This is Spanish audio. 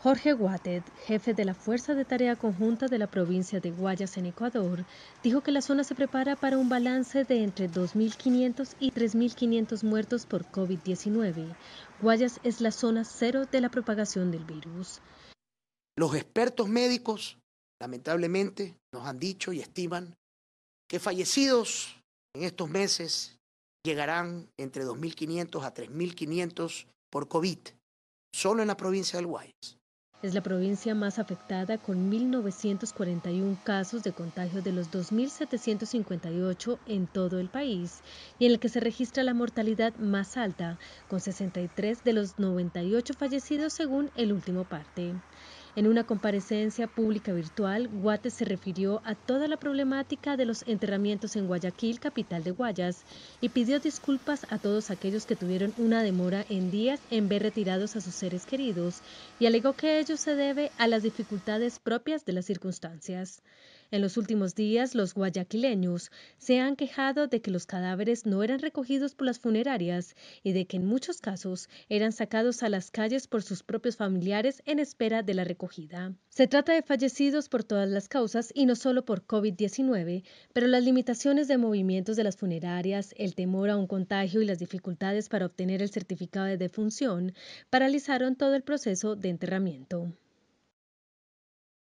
Jorge Guatet, jefe de la Fuerza de Tarea Conjunta de la provincia de Guayas en Ecuador, dijo que la zona se prepara para un balance de entre 2.500 y 3.500 muertos por COVID-19. Guayas es la zona cero de la propagación del virus. Los expertos médicos, lamentablemente, nos han dicho y estiman que fallecidos en estos meses llegarán entre 2.500 a 3.500 por COVID, solo en la provincia del Guayas. Es la provincia más afectada con 1.941 casos de contagio de los 2.758 en todo el país y en el que se registra la mortalidad más alta, con 63 de los 98 fallecidos según el último parte. En una comparecencia pública virtual, Guate se refirió a toda la problemática de los enterramientos en Guayaquil, capital de Guayas, y pidió disculpas a todos aquellos que tuvieron una demora en días en ver retirados a sus seres queridos y alegó que ello se debe a las dificultades propias de las circunstancias. En los últimos días, los guayaquileños se han quejado de que los cadáveres no eran recogidos por las funerarias y de que en muchos casos eran sacados a las calles por sus propios familiares en espera de la recogida se trata de fallecidos por todas las causas y no solo por COVID-19, pero las limitaciones de movimientos de las funerarias, el temor a un contagio y las dificultades para obtener el certificado de defunción paralizaron todo el proceso de enterramiento.